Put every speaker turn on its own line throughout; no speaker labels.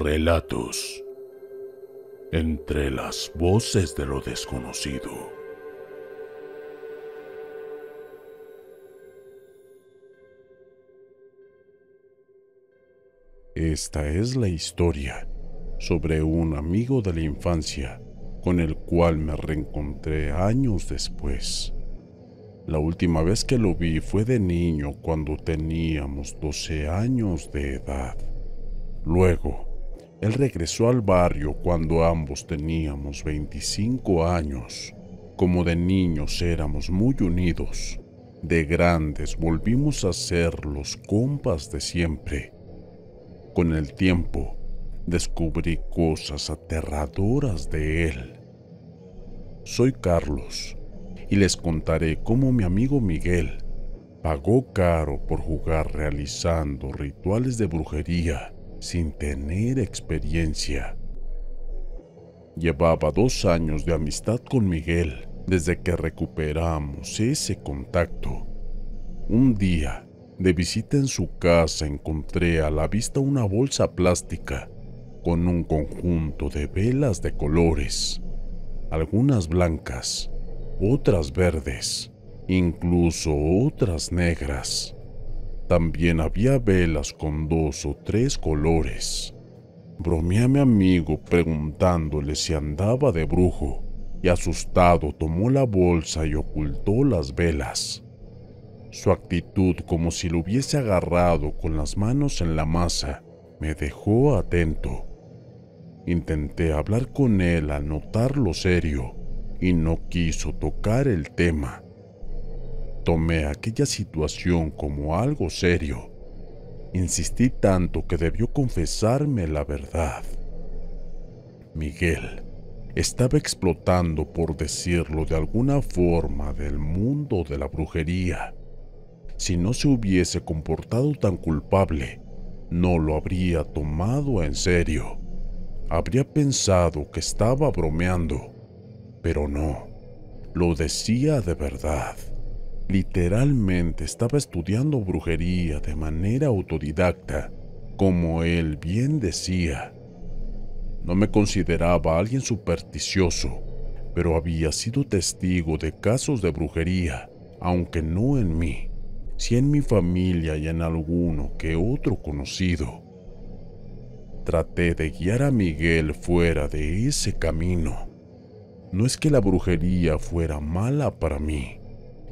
Relatos entre las voces de lo desconocido. Esta es la historia sobre un amigo de la infancia con el cual me reencontré años después. La última vez que lo vi fue de niño cuando teníamos 12 años de edad. Luego, él regresó al barrio cuando ambos teníamos 25 años. Como de niños éramos muy unidos, de grandes volvimos a ser los compas de siempre. Con el tiempo, descubrí cosas aterradoras de él. Soy Carlos y les contaré cómo mi amigo Miguel pagó caro por jugar realizando rituales de brujería sin tener experiencia. Llevaba dos años de amistad con Miguel desde que recuperamos ese contacto. Un día, de visita en su casa, encontré a la vista una bolsa plástica con un conjunto de velas de colores, algunas blancas, otras verdes, incluso otras negras. También había velas con dos o tres colores. Bromeé a mi amigo preguntándole si andaba de brujo y asustado tomó la bolsa y ocultó las velas. Su actitud como si lo hubiese agarrado con las manos en la masa me dejó atento. Intenté hablar con él al notar lo serio y no quiso tocar el tema tomé aquella situación como algo serio. Insistí tanto que debió confesarme la verdad. Miguel estaba explotando, por decirlo de alguna forma, del mundo de la brujería. Si no se hubiese comportado tan culpable, no lo habría tomado en serio. Habría pensado que estaba bromeando, pero no, lo decía de verdad. Literalmente estaba estudiando brujería de manera autodidacta, como él bien decía. No me consideraba alguien supersticioso, pero había sido testigo de casos de brujería, aunque no en mí, si en mi familia y en alguno que otro conocido. Traté de guiar a Miguel fuera de ese camino. No es que la brujería fuera mala para mí,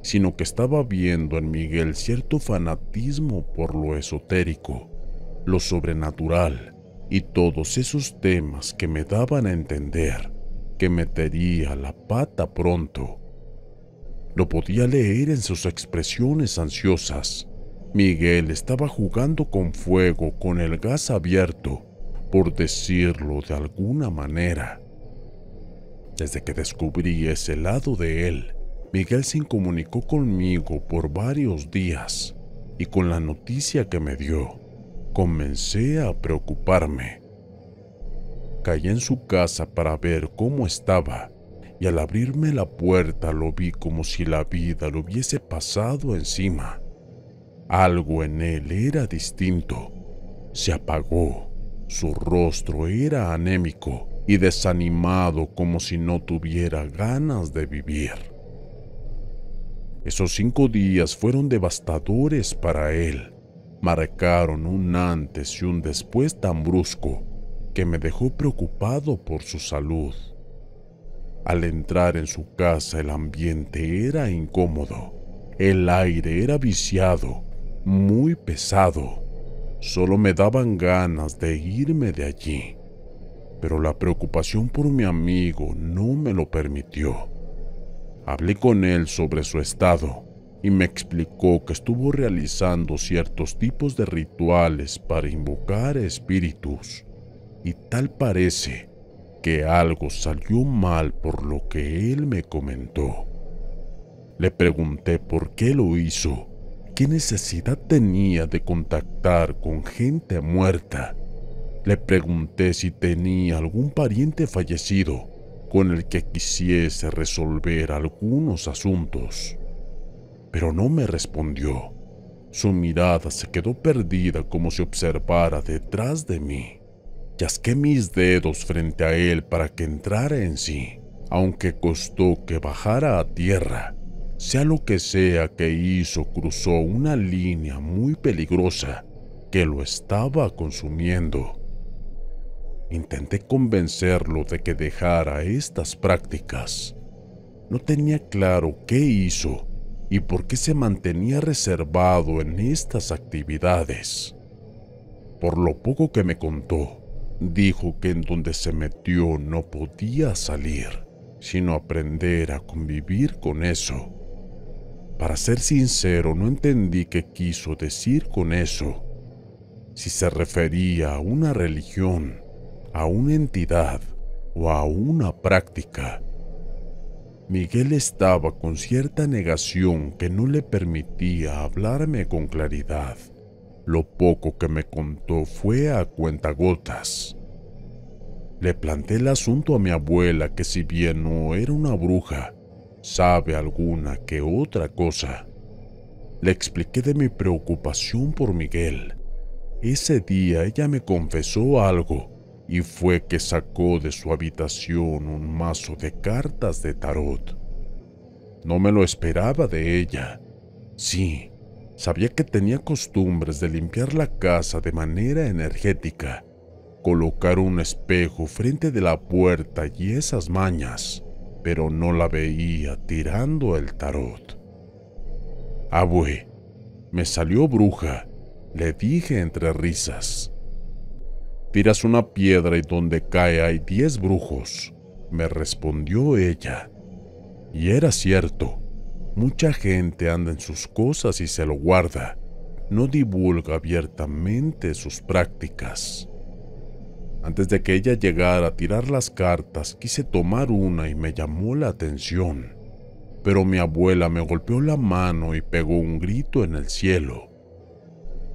sino que estaba viendo en Miguel cierto fanatismo por lo esotérico, lo sobrenatural y todos esos temas que me daban a entender que metería la pata pronto. Lo podía leer en sus expresiones ansiosas. Miguel estaba jugando con fuego con el gas abierto, por decirlo de alguna manera. Desde que descubrí ese lado de él, Miguel se incomunicó conmigo por varios días y con la noticia que me dio, comencé a preocuparme. Caí en su casa para ver cómo estaba y al abrirme la puerta lo vi como si la vida lo hubiese pasado encima. Algo en él era distinto. Se apagó, su rostro era anémico y desanimado como si no tuviera ganas de vivir. Esos cinco días fueron devastadores para él. Marcaron un antes y un después tan brusco que me dejó preocupado por su salud. Al entrar en su casa el ambiente era incómodo. El aire era viciado, muy pesado. Solo me daban ganas de irme de allí. Pero la preocupación por mi amigo no me lo permitió. Hablé con él sobre su estado y me explicó que estuvo realizando ciertos tipos de rituales para invocar espíritus y tal parece que algo salió mal por lo que él me comentó. Le pregunté por qué lo hizo, qué necesidad tenía de contactar con gente muerta. Le pregunté si tenía algún pariente fallecido en el que quisiese resolver algunos asuntos, pero no me respondió. Su mirada se quedó perdida como si observara detrás de mí. chasqué mis dedos frente a él para que entrara en sí, aunque costó que bajara a tierra. Sea lo que sea que hizo, cruzó una línea muy peligrosa que lo estaba consumiendo. Intenté convencerlo de que dejara estas prácticas. No tenía claro qué hizo y por qué se mantenía reservado en estas actividades. Por lo poco que me contó, dijo que en donde se metió no podía salir, sino aprender a convivir con eso. Para ser sincero, no entendí qué quiso decir con eso, si se refería a una religión a una entidad o a una práctica. Miguel estaba con cierta negación que no le permitía hablarme con claridad. Lo poco que me contó fue a cuentagotas. Le planté el asunto a mi abuela que si bien no era una bruja, sabe alguna que otra cosa. Le expliqué de mi preocupación por Miguel. Ese día ella me confesó algo y fue que sacó de su habitación un mazo de cartas de tarot. No me lo esperaba de ella. Sí, sabía que tenía costumbres de limpiar la casa de manera energética, colocar un espejo frente de la puerta y esas mañas, pero no la veía tirando el tarot. Abue, me salió bruja, le dije entre risas tiras una piedra y donde cae hay diez brujos, me respondió ella. Y era cierto, mucha gente anda en sus cosas y se lo guarda, no divulga abiertamente sus prácticas. Antes de que ella llegara a tirar las cartas, quise tomar una y me llamó la atención. Pero mi abuela me golpeó la mano y pegó un grito en el cielo.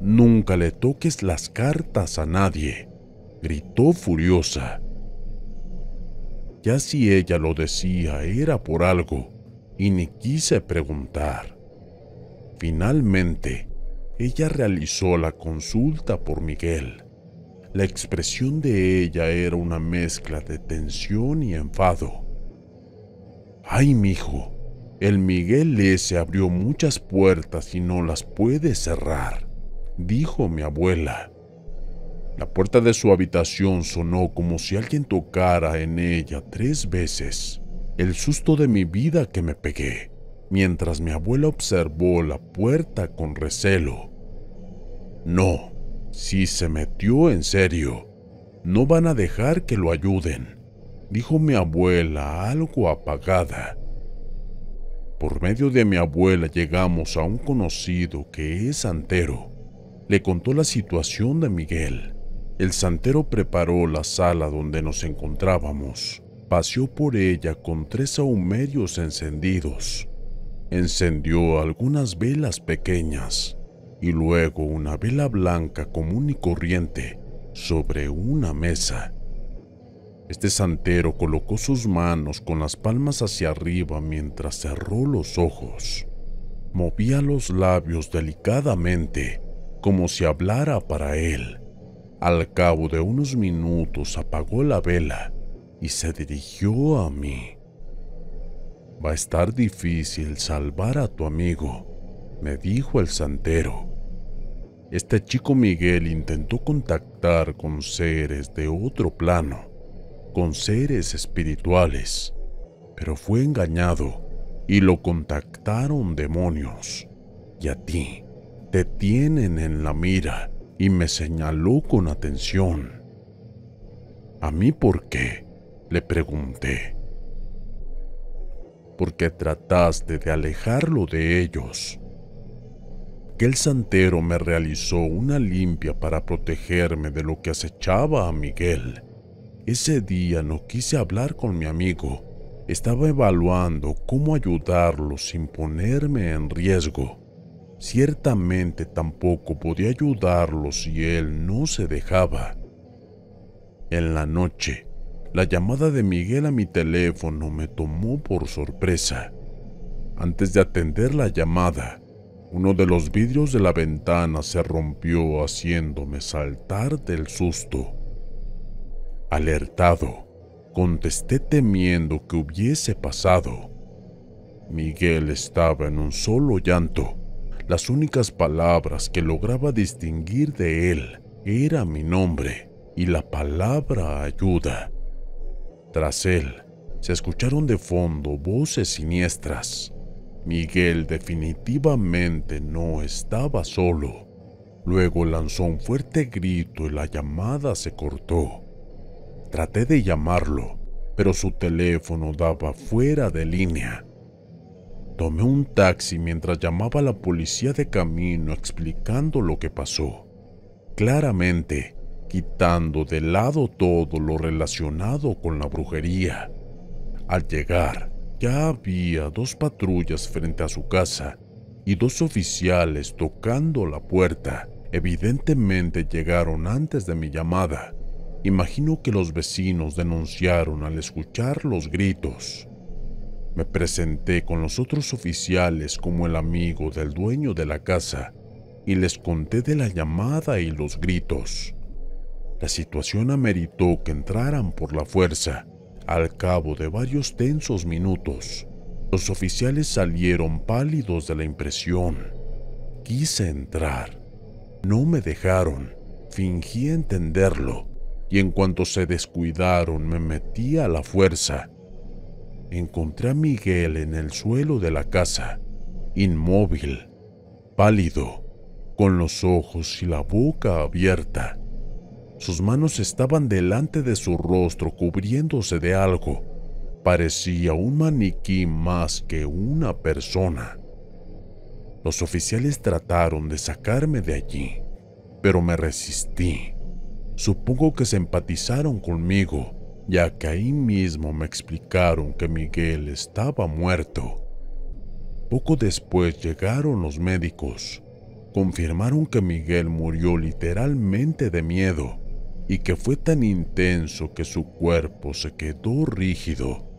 Nunca le toques las cartas a nadie gritó furiosa. Ya si ella lo decía era por algo, y ni quise preguntar. Finalmente, ella realizó la consulta por Miguel. La expresión de ella era una mezcla de tensión y enfado. Ay, mijo, el Miguel ese abrió muchas puertas y no las puede cerrar, dijo mi abuela. La puerta de su habitación sonó como si alguien tocara en ella tres veces. El susto de mi vida que me pegué, mientras mi abuela observó la puerta con recelo. No, si se metió en serio, no van a dejar que lo ayuden, dijo mi abuela algo apagada. Por medio de mi abuela llegamos a un conocido que es antero. Le contó la situación de Miguel el santero preparó la sala donde nos encontrábamos, paseó por ella con tres aumerios encendidos, encendió algunas velas pequeñas y luego una vela blanca común y corriente sobre una mesa. Este santero colocó sus manos con las palmas hacia arriba mientras cerró los ojos. Movía los labios delicadamente, como si hablara para él al cabo de unos minutos apagó la vela y se dirigió a mí. Va a estar difícil salvar a tu amigo, me dijo el santero. Este chico Miguel intentó contactar con seres de otro plano, con seres espirituales, pero fue engañado y lo contactaron demonios. Y a ti te tienen en la mira y me señaló con atención. ¿A mí por qué? le pregunté. Porque trataste de alejarlo de ellos. el santero me realizó una limpia para protegerme de lo que acechaba a Miguel. Ese día no quise hablar con mi amigo. Estaba evaluando cómo ayudarlo sin ponerme en riesgo. Ciertamente tampoco podía ayudarlo si él no se dejaba. En la noche, la llamada de Miguel a mi teléfono me tomó por sorpresa. Antes de atender la llamada, uno de los vidrios de la ventana se rompió haciéndome saltar del susto. Alertado, contesté temiendo que hubiese pasado. Miguel estaba en un solo llanto las únicas palabras que lograba distinguir de él era mi nombre y la palabra ayuda. Tras él, se escucharon de fondo voces siniestras. Miguel definitivamente no estaba solo. Luego lanzó un fuerte grito y la llamada se cortó. Traté de llamarlo, pero su teléfono daba fuera de línea. Tomé un taxi mientras llamaba a la policía de camino explicando lo que pasó, claramente quitando de lado todo lo relacionado con la brujería. Al llegar, ya había dos patrullas frente a su casa y dos oficiales tocando la puerta. Evidentemente llegaron antes de mi llamada. Imagino que los vecinos denunciaron al escuchar los gritos. Me presenté con los otros oficiales como el amigo del dueño de la casa y les conté de la llamada y los gritos. La situación ameritó que entraran por la fuerza. Al cabo de varios tensos minutos, los oficiales salieron pálidos de la impresión. Quise entrar. No me dejaron. Fingí entenderlo. Y en cuanto se descuidaron me metí a la fuerza encontré a Miguel en el suelo de la casa, inmóvil, pálido, con los ojos y la boca abierta. Sus manos estaban delante de su rostro cubriéndose de algo. Parecía un maniquí más que una persona. Los oficiales trataron de sacarme de allí, pero me resistí. Supongo que se empatizaron conmigo ya que ahí mismo me explicaron que Miguel estaba muerto. Poco después llegaron los médicos. Confirmaron que Miguel murió literalmente de miedo y que fue tan intenso que su cuerpo se quedó rígido.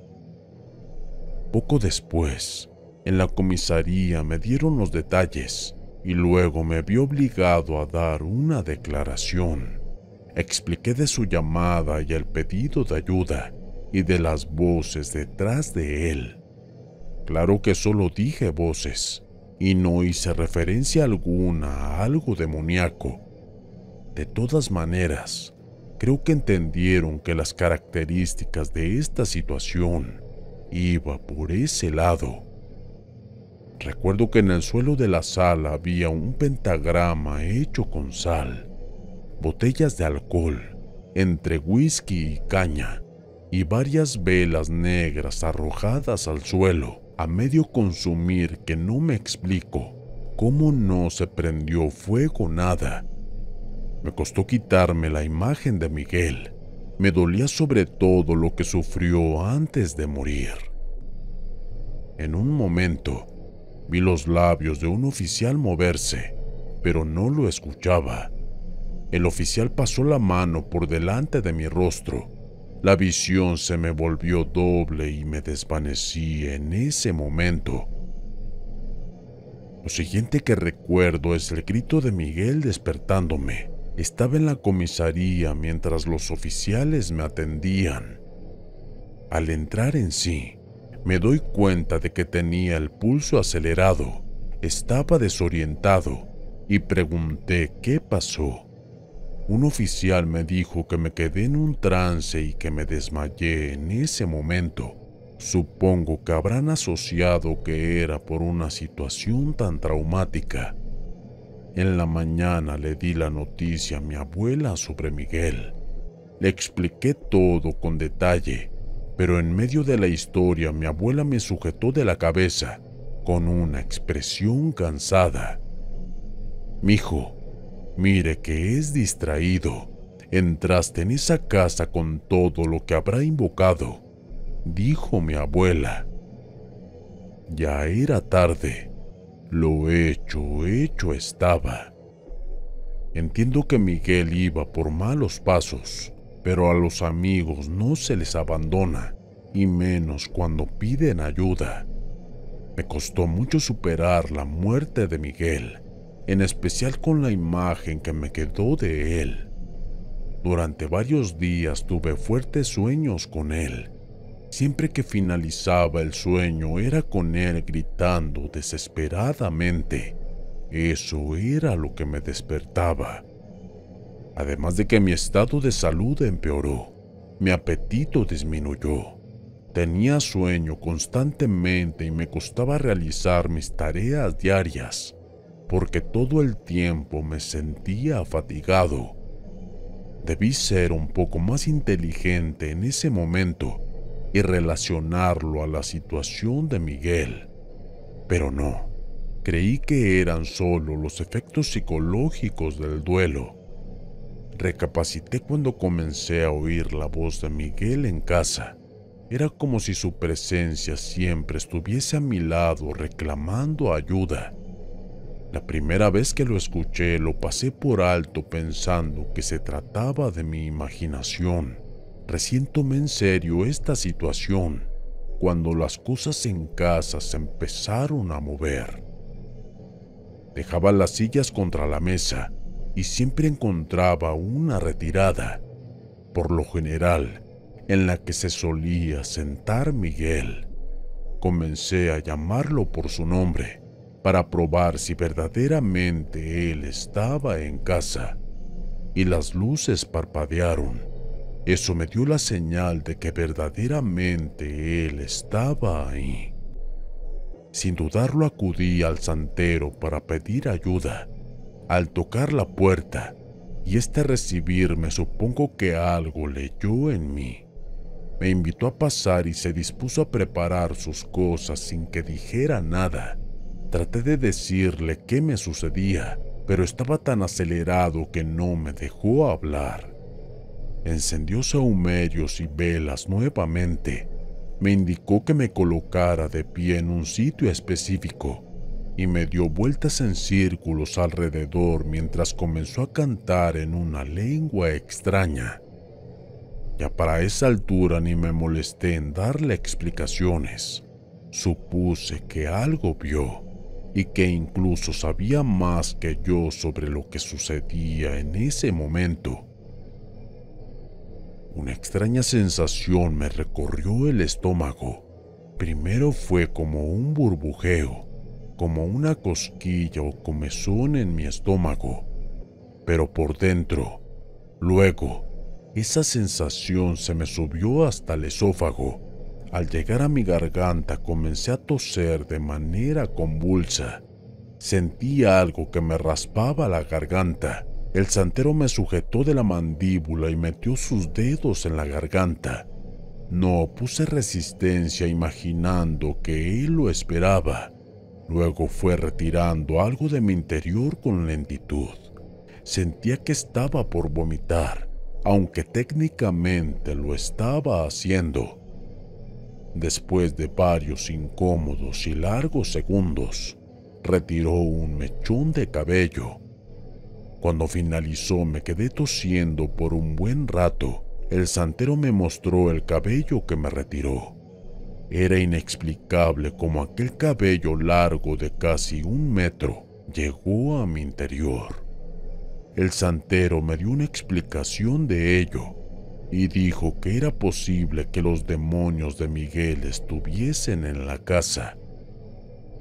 Poco después, en la comisaría me dieron los detalles y luego me vi obligado a dar una declaración. Expliqué de su llamada y el pedido de ayuda y de las voces detrás de él. Claro que solo dije voces y no hice referencia alguna a algo demoníaco. De todas maneras, creo que entendieron que las características de esta situación iba por ese lado. Recuerdo que en el suelo de la sala había un pentagrama hecho con sal botellas de alcohol, entre whisky y caña, y varias velas negras arrojadas al suelo, a medio consumir que no me explico cómo no se prendió fuego nada. Me costó quitarme la imagen de Miguel. Me dolía sobre todo lo que sufrió antes de morir. En un momento, vi los labios de un oficial moverse, pero no lo escuchaba. El oficial pasó la mano por delante de mi rostro. La visión se me volvió doble y me desvanecí en ese momento. Lo siguiente que recuerdo es el grito de Miguel despertándome. Estaba en la comisaría mientras los oficiales me atendían. Al entrar en sí, me doy cuenta de que tenía el pulso acelerado, estaba desorientado y pregunté qué pasó. Un oficial me dijo que me quedé en un trance y que me desmayé en ese momento. Supongo que habrán asociado que era por una situación tan traumática. En la mañana le di la noticia a mi abuela sobre Miguel. Le expliqué todo con detalle, pero en medio de la historia mi abuela me sujetó de la cabeza con una expresión cansada. Mijo, Mire que es distraído. Entraste en esa casa con todo lo que habrá invocado, dijo mi abuela. Ya era tarde. Lo hecho, hecho estaba. Entiendo que Miguel iba por malos pasos, pero a los amigos no se les abandona, y menos cuando piden ayuda. Me costó mucho superar la muerte de Miguel, en especial con la imagen que me quedó de él. Durante varios días tuve fuertes sueños con él. Siempre que finalizaba el sueño era con él gritando desesperadamente. Eso era lo que me despertaba. Además de que mi estado de salud empeoró, mi apetito disminuyó. Tenía sueño constantemente y me costaba realizar mis tareas diarias porque todo el tiempo me sentía fatigado. Debí ser un poco más inteligente en ese momento y relacionarlo a la situación de Miguel. Pero no, creí que eran solo los efectos psicológicos del duelo. Recapacité cuando comencé a oír la voz de Miguel en casa. Era como si su presencia siempre estuviese a mi lado reclamando ayuda. La primera vez que lo escuché lo pasé por alto pensando que se trataba de mi imaginación. Recién tomé en serio esta situación cuando las cosas en casa se empezaron a mover. Dejaba las sillas contra la mesa y siempre encontraba una retirada, por lo general, en la que se solía sentar Miguel. Comencé a llamarlo por su nombre para probar si verdaderamente él estaba en casa, y las luces parpadearon. Eso me dio la señal de que verdaderamente él estaba ahí. Sin dudarlo acudí al santero para pedir ayuda. Al tocar la puerta y este recibirme supongo que algo leyó en mí. Me invitó a pasar y se dispuso a preparar sus cosas sin que dijera nada. Traté de decirle qué me sucedía, pero estaba tan acelerado que no me dejó hablar. Encendió sahumerios y velas nuevamente. Me indicó que me colocara de pie en un sitio específico y me dio vueltas en círculos alrededor mientras comenzó a cantar en una lengua extraña. Ya para esa altura ni me molesté en darle explicaciones. Supuse que algo vio y que incluso sabía más que yo sobre lo que sucedía en ese momento. Una extraña sensación me recorrió el estómago. Primero fue como un burbujeo, como una cosquilla o comezón en mi estómago, pero por dentro. Luego, esa sensación se me subió hasta el esófago al llegar a mi garganta comencé a toser de manera convulsa. sentía algo que me raspaba la garganta. El santero me sujetó de la mandíbula y metió sus dedos en la garganta. No puse resistencia imaginando que él lo esperaba. Luego fue retirando algo de mi interior con lentitud. Sentía que estaba por vomitar, aunque técnicamente lo estaba haciendo. Después de varios incómodos y largos segundos, retiró un mechón de cabello. Cuando finalizó me quedé tosiendo por un buen rato. El santero me mostró el cabello que me retiró. Era inexplicable cómo aquel cabello largo de casi un metro llegó a mi interior. El santero me dio una explicación de ello y dijo que era posible que los demonios de Miguel estuviesen en la casa.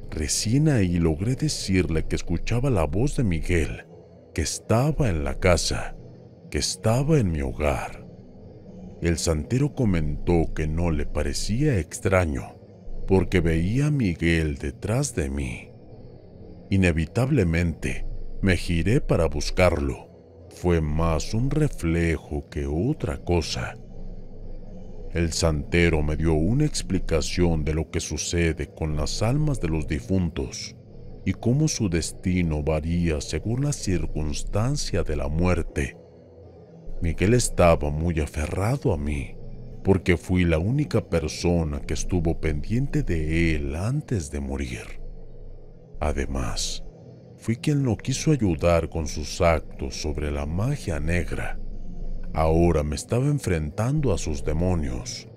Recién ahí logré decirle que escuchaba la voz de Miguel, que estaba en la casa, que estaba en mi hogar. El santero comentó que no le parecía extraño, porque veía a Miguel detrás de mí. Inevitablemente, me giré para buscarlo fue más un reflejo que otra cosa. El santero me dio una explicación de lo que sucede con las almas de los difuntos y cómo su destino varía según la circunstancia de la muerte. Miguel estaba muy aferrado a mí, porque fui la única persona que estuvo pendiente de él antes de morir. Además, fui quien lo quiso ayudar con sus actos sobre la magia negra. Ahora me estaba enfrentando a sus demonios,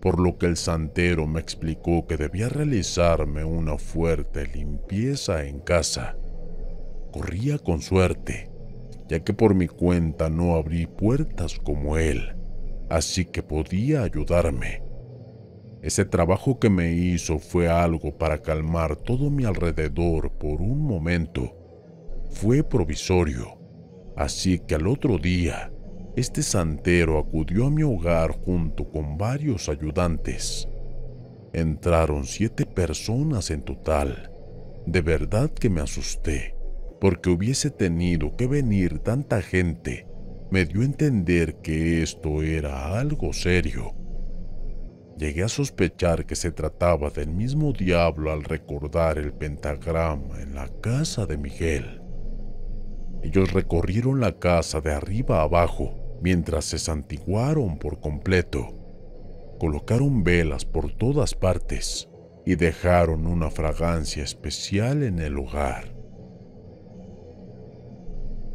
por lo que el santero me explicó que debía realizarme una fuerte limpieza en casa. Corría con suerte, ya que por mi cuenta no abrí puertas como él, así que podía ayudarme. Ese trabajo que me hizo fue algo para calmar todo mi alrededor por un momento. Fue provisorio, así que al otro día, este santero acudió a mi hogar junto con varios ayudantes. Entraron siete personas en total. De verdad que me asusté, porque hubiese tenido que venir tanta gente. Me dio a entender que esto era algo serio Llegué a sospechar que se trataba del mismo diablo al recordar el pentagrama en la casa de Miguel. Ellos recorrieron la casa de arriba a abajo mientras se santiguaron por completo. Colocaron velas por todas partes y dejaron una fragancia especial en el hogar.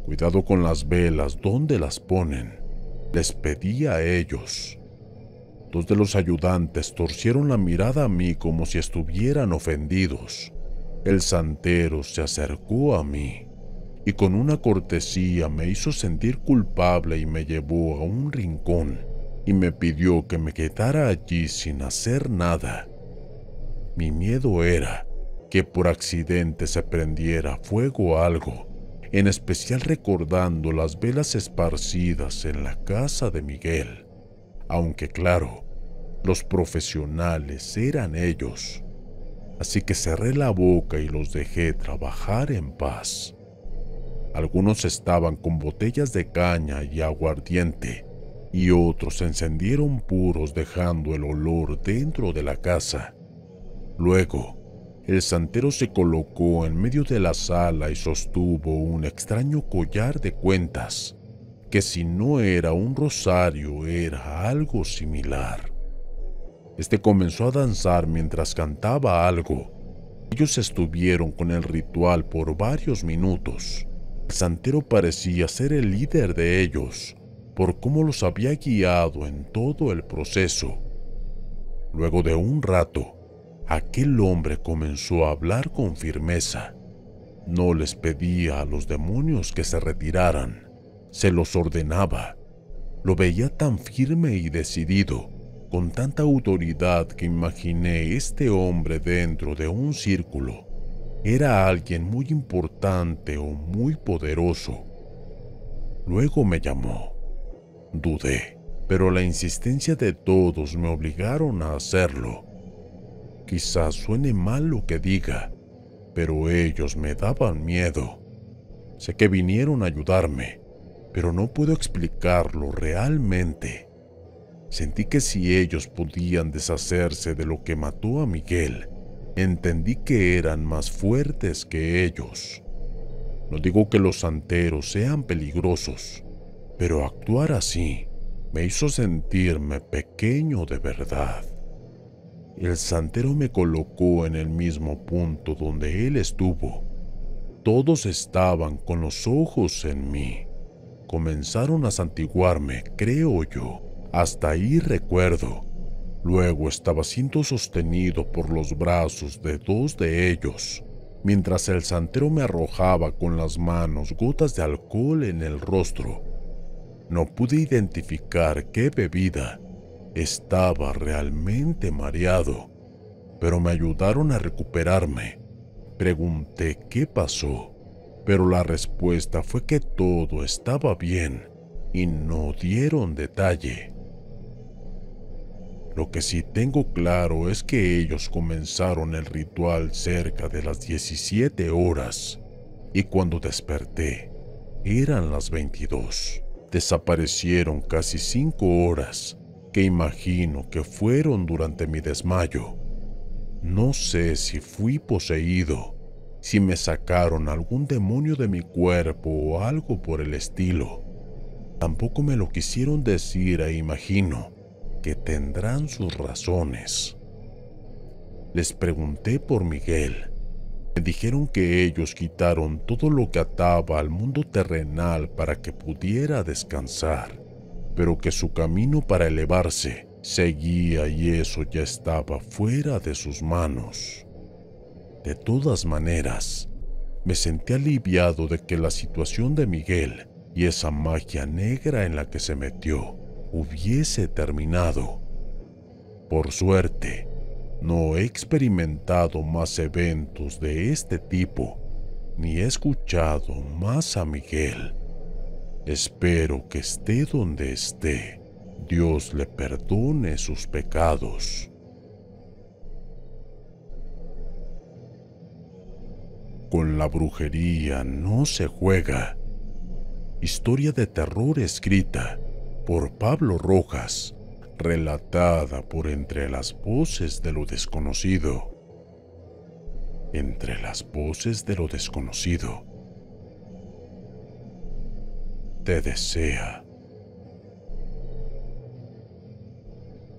Cuidado con las velas, donde las ponen? Les pedí a ellos. Dos de los ayudantes torcieron la mirada a mí como si estuvieran ofendidos. El santero se acercó a mí y con una cortesía me hizo sentir culpable y me llevó a un rincón y me pidió que me quedara allí sin hacer nada. Mi miedo era que por accidente se prendiera fuego algo, en especial recordando las velas esparcidas en la casa de Miguel aunque claro, los profesionales eran ellos. Así que cerré la boca y los dejé trabajar en paz. Algunos estaban con botellas de caña y aguardiente, y otros se encendieron puros dejando el olor dentro de la casa. Luego, el santero se colocó en medio de la sala y sostuvo un extraño collar de cuentas, que si no era un rosario era algo similar. Este comenzó a danzar mientras cantaba algo. Ellos estuvieron con el ritual por varios minutos. El santero parecía ser el líder de ellos, por cómo los había guiado en todo el proceso. Luego de un rato, aquel hombre comenzó a hablar con firmeza. No les pedía a los demonios que se retiraran, se los ordenaba. Lo veía tan firme y decidido, con tanta autoridad que imaginé este hombre dentro de un círculo. Era alguien muy importante o muy poderoso. Luego me llamó. Dudé, pero la insistencia de todos me obligaron a hacerlo. Quizás suene mal lo que diga, pero ellos me daban miedo. Sé que vinieron a ayudarme, pero no puedo explicarlo realmente. Sentí que si ellos podían deshacerse de lo que mató a Miguel, entendí que eran más fuertes que ellos. No digo que los santeros sean peligrosos, pero actuar así me hizo sentirme pequeño de verdad. El santero me colocó en el mismo punto donde él estuvo. Todos estaban con los ojos en mí. Comenzaron a santiguarme, creo yo. Hasta ahí recuerdo. Luego estaba siendo sostenido por los brazos de dos de ellos, mientras el santero me arrojaba con las manos gotas de alcohol en el rostro. No pude identificar qué bebida. Estaba realmente mareado, pero me ayudaron a recuperarme. Pregunté qué pasó pero la respuesta fue que todo estaba bien y no dieron detalle. Lo que sí tengo claro es que ellos comenzaron el ritual cerca de las 17 horas y cuando desperté eran las 22. Desaparecieron casi 5 horas que imagino que fueron durante mi desmayo. No sé si fui poseído si me sacaron algún demonio de mi cuerpo o algo por el estilo. Tampoco me lo quisieron decir e imagino que tendrán sus razones. Les pregunté por Miguel. Me dijeron que ellos quitaron todo lo que ataba al mundo terrenal para que pudiera descansar, pero que su camino para elevarse seguía y eso ya estaba fuera de sus manos. De todas maneras, me sentí aliviado de que la situación de Miguel y esa magia negra en la que se metió hubiese terminado. Por suerte, no he experimentado más eventos de este tipo, ni he escuchado más a Miguel. Espero que esté donde esté, Dios le perdone sus pecados. Con la brujería no se juega. Historia de terror escrita por Pablo Rojas, relatada por entre las voces de lo desconocido. Entre las voces de lo desconocido. Te desea.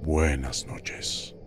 Buenas noches.